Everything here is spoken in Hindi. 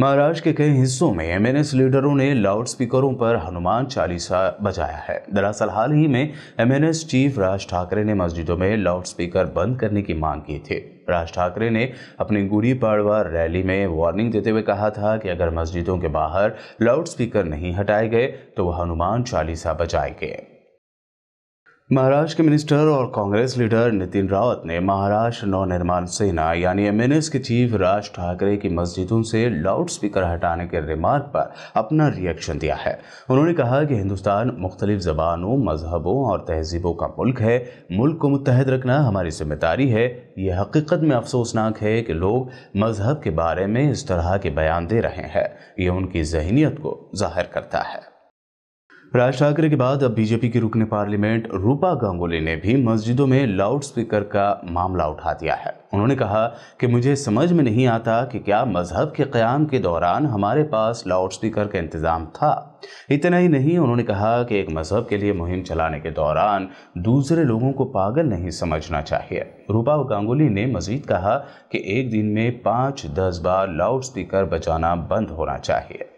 महाराष्ट्र के कई हिस्सों में एमएनएस लीडरों ने लाउडस्पीकरों पर हनुमान चालीसा बजाया है दरअसल हाल ही में एमएनएस चीफ राज ठाकरे ने मस्जिदों में लाउडस्पीकर बंद करने की मांग की थी राज ठाकरे ने अपनी गुड़ी पाड़वा रैली में वार्निंग देते हुए कहा था कि अगर मस्जिदों के बाहर लाउडस्पीकर नहीं हटाए गए तो वह हनुमान चालीसा बजाएंगे महाराष्ट्र के मिनिस्टर और कांग्रेस लीडर नितिन रावत ने महाराष्ट्र नवनिर्माण सेना यानी एम के चीफ राज ठाकरे की मस्जिदों से लाउड स्पीकर हटाने के रिमार्क पर अपना रिएक्शन दिया है उन्होंने कहा कि हिंदुस्तान मुख्तलिफ जबानों मजहबों और तहजीबों का मुल्क है मुल्क को मुतहद रखना हमारी जिम्मेदारी है यह हकीकत में अफसोसनाक है कि लोग मजहब के बारे में इस तरह के बयान दे रहे हैं ये उनकी जहनीत को जाहिर करता है राज ठाकरे के बाद अब बीजेपी की रुकने पार्लियामेंट रूपा गांगुली ने भी मस्जिदों में लाउड स्पीकर का मामला उठा दिया है उन्होंने कहा कि मुझे समझ में नहीं आता कि क्या मजहब के क्याम के दौरान हमारे पास लाउड स्पीकर का इंतज़ाम था इतना ही नहीं उन्होंने कहा कि एक मजहब के लिए मुहिम चलाने के दौरान दूसरे लोगों को पागल नहीं समझना चाहिए रूपा गांगुली ने मजीद कहा कि एक दिन में पाँच दस बार लाउड स्पीकर बजाना बंद होना चाहिए